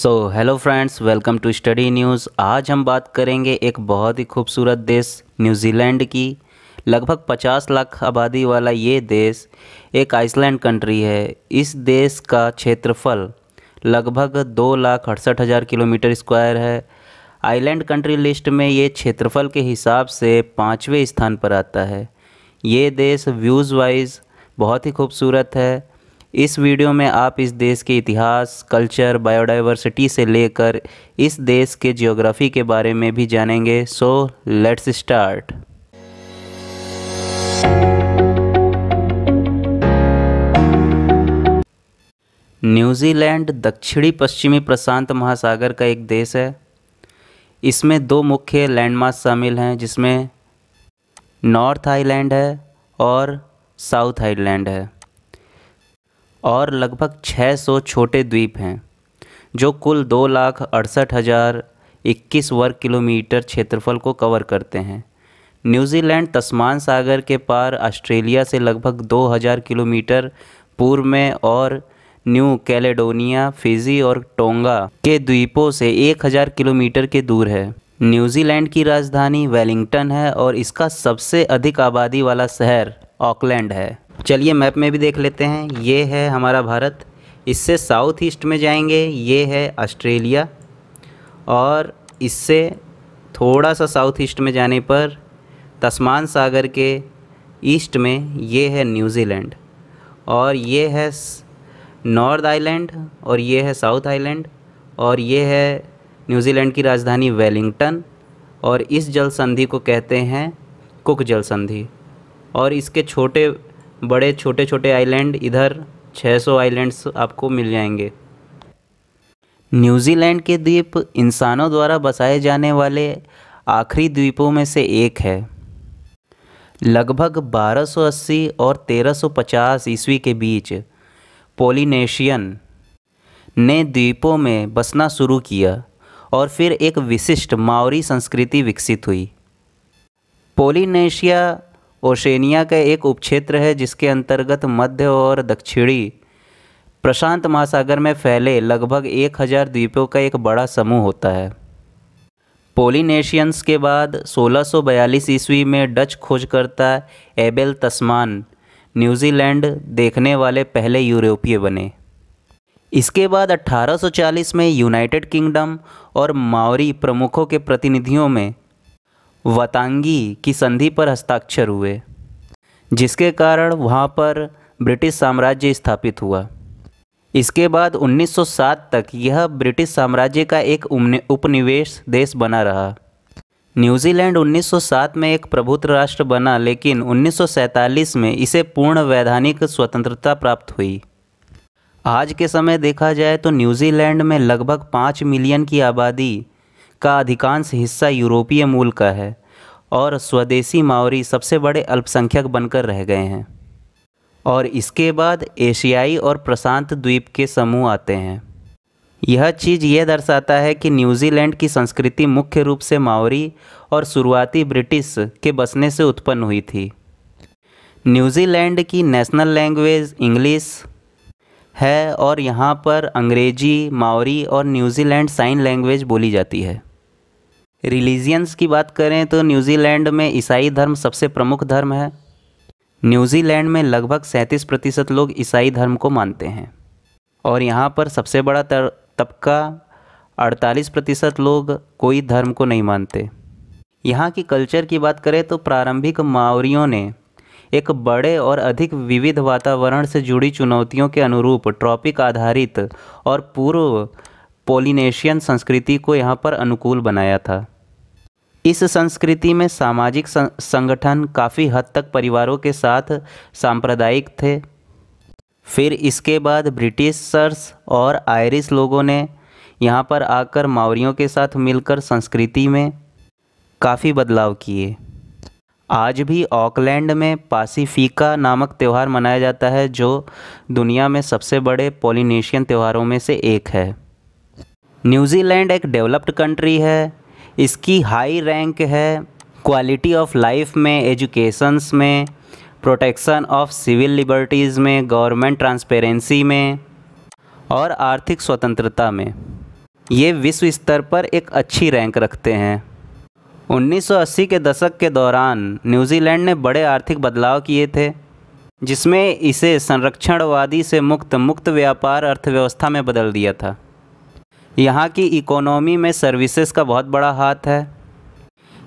so hello friends welcome to study news आज हम बात करेंगे एक बहुत ही खूबसूरत देश न्यूजीलैंड की लगभग 50 लाख आबादी वाला ये देश एक आइसलैंड कंट्री है इस देश का क्षेत्रफल लगभग दो लाख अड़सठ हज़ार किलोमीटर स्क्वायर है आइलैंड कंट्री लिस्ट में ये क्षेत्रफल के हिसाब से पाँचवें स्थान पर आता है ये देश व्यूज़ वाइज बहुत ही खूबसूरत है इस वीडियो में आप इस देश के इतिहास कल्चर बायोडाइवर्सिटी से लेकर इस देश के जियोग्राफी के बारे में भी जानेंगे सो लेट्स स्टार्ट न्यूजीलैंड दक्षिणी पश्चिमी प्रशांत महासागर का एक देश है इसमें दो मुख्य लैंडमार्क शामिल हैं जिसमें नॉर्थ आइलैंड है और साउथ आइलैंड है और लगभग 600 छोटे द्वीप हैं जो कुल दो लाख अड़सठ हज़ार इक्कीस वर्ग किलोमीटर क्षेत्रफल को कवर करते हैं न्यूजीलैंड तस्मान सागर के पार ऑस्ट्रेलिया से लगभग 2000 किलोमीटर पूर्व में और न्यू कैलेडोनिया फिजी और टोंगा के द्वीपों से 1000 किलोमीटर के दूर है न्यूजीलैंड की राजधानी वेलिंगटन है और इसका सबसे अधिक आबादी वाला शहर ऑकलैंड है चलिए मैप में भी देख लेते हैं ये है हमारा भारत इससे साउथ ईस्ट में जाएंगे ये है ऑस्ट्रेलिया और इससे थोड़ा सा साउथ ईस्ट में जाने पर तस्मान सागर के ईस्ट में ये है न्यूज़ीलैंड और ये है नॉर्थ आइलैंड और ये है साउथ आइलैंड और ये है न्यूज़ीलैंड की राजधानी वेलिंगटन और इस जल संधि को कहते हैं कुक जल संधि और इसके छोटे बड़े छोटे छोटे आइलैंड इधर 600 आइलैंड्स आपको मिल जाएंगे न्यूजीलैंड के द्वीप इंसानों द्वारा बसाए जाने वाले आखिरी द्वीपों में से एक है लगभग 1280 और 1350 ईस्वी के बीच पोलिनेशियन ने द्वीपों में बसना शुरू किया और फिर एक विशिष्ट मावरी संस्कृति विकसित हुई पोलिनेशिया ओशेनिया का एक उपक्षेत्र है जिसके अंतर्गत मध्य और दक्षिणी प्रशांत महासागर में फैले लगभग एक हज़ार द्वीपों का एक बड़ा समूह होता है पोलिनेशियंस के बाद 1642 ईस्वी में डच खोजकर्ता एबेल तस्मान न्यूजीलैंड देखने वाले पहले यूरोपीय बने इसके बाद 1840 में यूनाइटेड किंगडम और माओरी प्रमुखों के प्रतिनिधियों में वतांगी की संधि पर हस्ताक्षर हुए जिसके कारण वहाँ पर ब्रिटिश साम्राज्य स्थापित हुआ इसके बाद 1907 तक यह ब्रिटिश साम्राज्य का एक उपनिवेश देश बना रहा न्यूजीलैंड 1907 में एक प्रभुत्व राष्ट्र बना लेकिन 1947 में इसे पूर्ण वैधानिक स्वतंत्रता प्राप्त हुई आज के समय देखा जाए तो न्यूजीलैंड में लगभग पाँच मिलियन की आबादी का अधिकांश हिस्सा यूरोपीय मूल का है और स्वदेशी माओरी सबसे बड़े अल्पसंख्यक बनकर रह गए हैं और इसके बाद एशियाई और प्रशांत द्वीप के समूह आते हैं यह चीज़ यह दर्शाता है कि न्यूजीलैंड की संस्कृति मुख्य रूप से माओरी और शुरुआती ब्रिटिश के बसने से उत्पन्न हुई थी न्यूजीलैंड की नेशनल लैंग्वेज इंग्लिश है और यहाँ पर अंग्रेजी माओरी और न्यूजीलैंड साइन लैंग्वेज बोली जाती है रिलीजियंस की बात करें तो न्यूजीलैंड में ईसाई धर्म सबसे प्रमुख धर्म है न्यूजीलैंड में लगभग सैंतीस प्रतिशत लोग ईसाई धर्म को मानते हैं और यहाँ पर सबसे बड़ा तबका अड़तालीस प्रतिशत लोग कोई धर्म को नहीं मानते यहाँ की कल्चर की बात करें तो प्रारंभिक मावरियों ने एक बड़े और अधिक विविध वातावरण से जुड़ी चुनौतियों के अनुरूप ट्रॉपिक आधारित और पूर्व पोलिनेशियन संस्कृति को यहाँ पर अनुकूल बनाया था इस संस्कृति में सामाजिक संगठन काफ़ी हद तक परिवारों के साथ सांप्रदायिक थे फिर इसके बाद ब्रिटिशर्स और आयरिश लोगों ने यहाँ पर आकर मावरियों के साथ मिलकर संस्कृति में काफ़ी बदलाव किए आज भी ऑकलैंड में पासीफिका नामक त्यौहार मनाया जाता है जो दुनिया में सबसे बड़े पोलिनेशियन त्यौहारों में से एक है न्यूजीलैंड एक डेवलप्ड कंट्री है इसकी हाई रैंक है क्वालिटी ऑफ लाइफ में एजुकेशंस में प्रोटेक्शन ऑफ सिविल लिबर्टीज़ में गवर्नमेंट ट्रांसपेरेंसी में और आर्थिक स्वतंत्रता में ये विश्व स्तर पर एक अच्छी रैंक रखते हैं 1980 के दशक के दौरान न्यूजीलैंड ने बड़े आर्थिक बदलाव किए थे जिसमें इसे संरक्षणवादी से मुक्त मुक्त व्यापार अर्थव्यवस्था में बदल दिया था यहाँ की इकोनॉमी में सर्विसेज का बहुत बड़ा हाथ है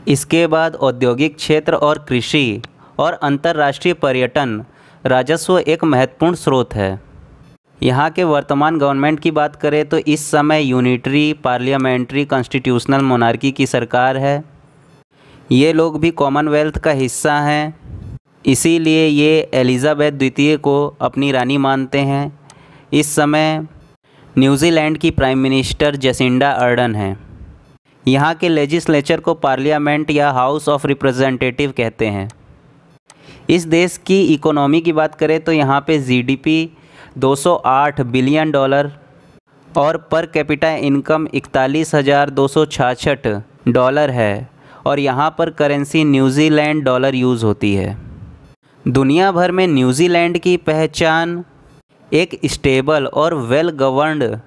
इसके बाद औद्योगिक क्षेत्र और कृषि और अंतर्राष्ट्रीय पर्यटन राजस्व एक महत्वपूर्ण स्रोत है यहाँ के वर्तमान गवर्नमेंट की बात करें तो इस समय यूनिटरी पार्लियामेंट्री कॉन्स्टिट्यूशनल मोनार्की की सरकार है ये लोग भी कॉमनवेल्थ का हिस्सा हैं इसीलिए ये एलिज़ाबेथ द्वितीय को अपनी रानी मानते हैं इस समय न्यूजीलैंड की प्राइम मिनिस्टर जेसिंडा अर्डन हैं यहाँ के लेजिस्लेचर को पार्लियामेंट या हाउस ऑफ रिप्रेजेंटेटिव कहते हैं इस देश की इकोनॉमी की बात करें तो यहाँ पे जीडीपी 208 बिलियन डॉलर और पर कैपिटा इनकम इकतालीस हज़ार दो सौ छाछठ डॉलर है और यहाँ पर करेंसी न्यूजीलैंड डॉलर यूज़ होती है दुनिया भर में न्यूजीलैंड की पहचान एक स्टेबल और वेल गवर्नड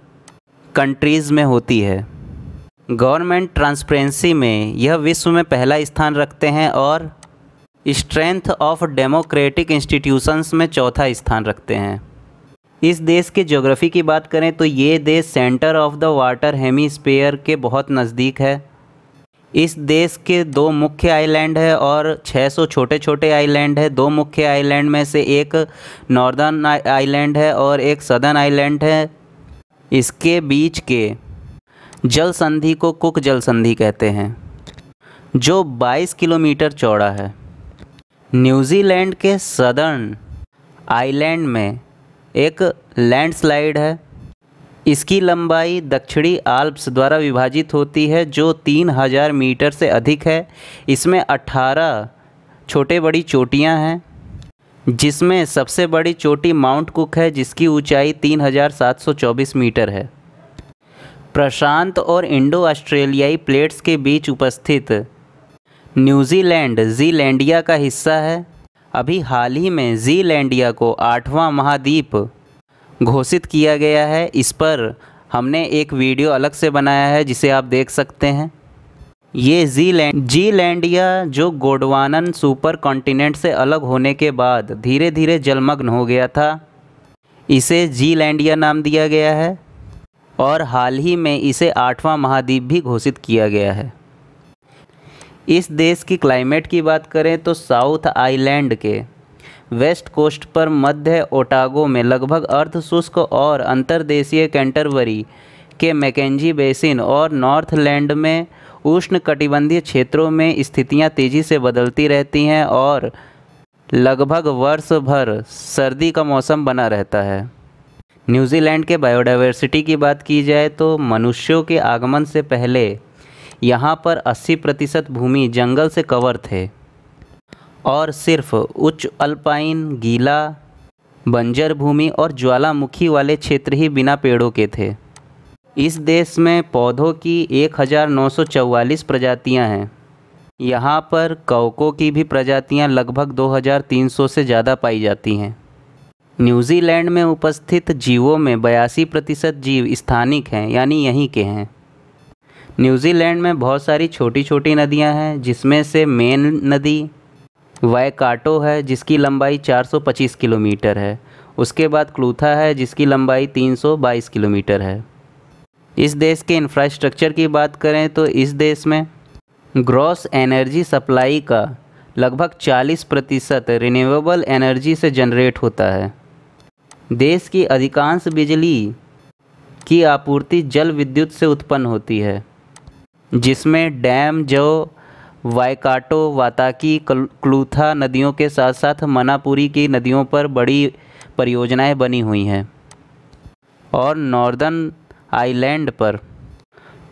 कंट्रीज़ में होती है गवर्नमेंट ट्रांसपेरेंसी में यह विश्व में पहला स्थान रखते हैं और स्ट्रेंथ ऑफ डेमोक्रेटिक इंस्टीट्यूशंस में चौथा स्थान रखते हैं इस देश के जोग्राफ़ी की बात करें तो ये देश centre of the water hemi के बहुत नज़दीक है इस देश के दो मुख्य आइलैंड है और 600 छोटे छोटे आइलैंड है दो मुख्य आइलैंड में से एक नॉर्दर्न आइलैंड है और एक सदर्न आइलैंड है इसके बीच के जल संधि को कुक जल संधि कहते हैं जो 22 किलोमीटर चौड़ा है न्यूजीलैंड के सदर्न आइलैंड में एक लैंडस्लाइड है इसकी लंबाई दक्षिणी आल्प्स द्वारा विभाजित होती है जो तीन हज़ार मीटर से अधिक है इसमें 18 छोटे बड़ी चोटियाँ हैं जिसमें सबसे बड़ी चोटी माउंट कुक है जिसकी ऊंचाई 3,724 मीटर है प्रशांत और इंडो ऑस्ट्रेलियाई प्लेट्स के बीच उपस्थित न्यूजीलैंड जीलैंडिया का हिस्सा है अभी हाल ही में जीलैंडिया को आठवां महाद्वीप घोषित किया गया है इस पर हमने एक वीडियो अलग से बनाया है जिसे आप देख सकते हैं ये जी लैंड जी लैंडिया जो गोडवानन सुपर कॉन्टिनेंट से अलग होने के बाद धीरे धीरे जलमग्न हो गया था इसे जी लैंडिया नाम दिया गया है और हाल ही में इसे आठवां महाद्वीप भी घोषित किया गया है इस देश की क्लाइमेट की बात करें तो साउथ आइलैंड के वेस्ट कोस्ट पर मध्य ओटागो में लगभग अर्ध शुष्क और अंतर्देशीय कैंटरबरी के मैकेजी बेसिन और नॉर्थलैंड में उष्ण कटिबंधीय क्षेत्रों में स्थितियां तेज़ी से बदलती रहती हैं और लगभग वर्ष भर सर्दी का मौसम बना रहता है न्यूजीलैंड के बायोडाइवर्सिटी की बात की जाए तो मनुष्यों के आगमन से पहले यहाँ पर 80 प्रतिशत भूमि जंगल से कवर थे और सिर्फ उच्च अल्पाइन गीला बंजर भूमि और ज्वालामुखी वाले क्षेत्र ही बिना पेड़ों के थे इस देश में पौधों की 1944 प्रजातियां हैं यहाँ पर कवकों की भी प्रजातियां लगभग 2300 से ज़्यादा पाई जाती हैं न्यूजीलैंड में उपस्थित जीवों में बयासी प्रतिशत जीव स्थानिक हैं यानी यहीं के हैं न्यूजीलैंड में बहुत सारी छोटी छोटी नदियां हैं जिसमें से मेन नदी वैकाटो है जिसकी लंबाई 425 किलोमीटर है उसके बाद क्लूथा है जिसकी लंबाई 322 किलोमीटर है इस देश के इंफ्रास्ट्रक्चर की बात करें तो इस देश में ग्रॉस एनर्जी सप्लाई का लगभग 40 प्रतिशत रिन्यूएबल एनर्जी से जनरेट होता है देश की अधिकांश बिजली की आपूर्ति जल विद्युत से उत्पन्न होती है जिसमें डैम जो वायकाटो वाताकी क्लूथा नदियों के साथ साथ मनापुरी की नदियों पर बड़ी परियोजनाएं बनी हुई हैं और नॉर्दर्न आइलैंड पर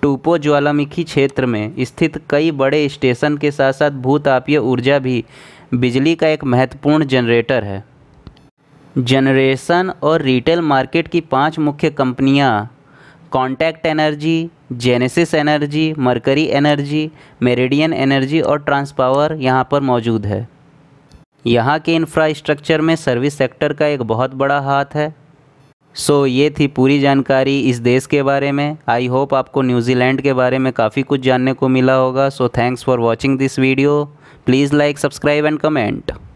टूपो ज्वालामुखी क्षेत्र में स्थित कई बड़े स्टेशन के साथ साथ भूतापीय ऊर्जा भी बिजली का एक महत्वपूर्ण जनरेटर है जनरेशन और रिटेल मार्केट की पांच मुख्य कंपनियां Contact Energy Genesis Energy Mercury Energy Meridian Energy और ट्रांसपावर यहाँ पर मौजूद है यहाँ के इंफ्रास्ट्रक्चर में सर्विस सेक्टर का एक बहुत बड़ा हाथ है सो so, ये थी पूरी जानकारी इस देश के बारे में आई होप आपको न्यूजीलैंड के बारे में काफ़ी कुछ जानने को मिला होगा so thanks for watching this video please like subscribe and comment